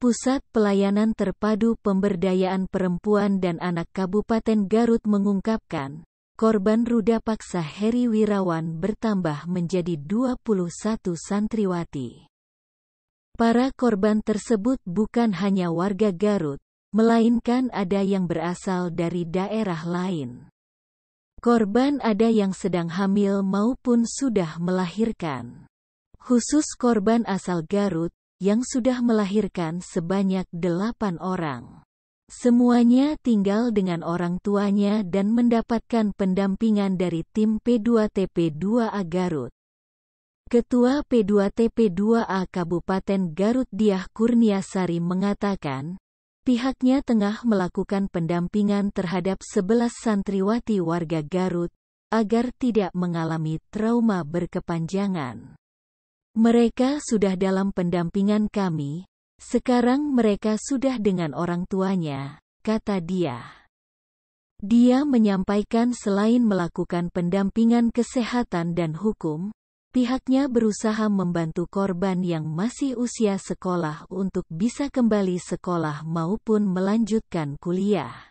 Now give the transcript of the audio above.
Pusat Pelayanan Terpadu Pemberdayaan Perempuan dan Anak Kabupaten Garut mengungkapkan, korban ruda paksa Heri Wirawan bertambah menjadi 21 santriwati. Para korban tersebut bukan hanya warga Garut, melainkan ada yang berasal dari daerah lain. Korban ada yang sedang hamil maupun sudah melahirkan. Khusus korban asal Garut, yang sudah melahirkan sebanyak delapan orang. Semuanya tinggal dengan orang tuanya dan mendapatkan pendampingan dari tim P2TP2A Garut. Ketua P2TP2A Kabupaten Garut Diah Kurniasari mengatakan, pihaknya tengah melakukan pendampingan terhadap 11 santriwati warga Garut, agar tidak mengalami trauma berkepanjangan. Mereka sudah dalam pendampingan kami, sekarang mereka sudah dengan orang tuanya, kata dia. Dia menyampaikan selain melakukan pendampingan kesehatan dan hukum, pihaknya berusaha membantu korban yang masih usia sekolah untuk bisa kembali sekolah maupun melanjutkan kuliah.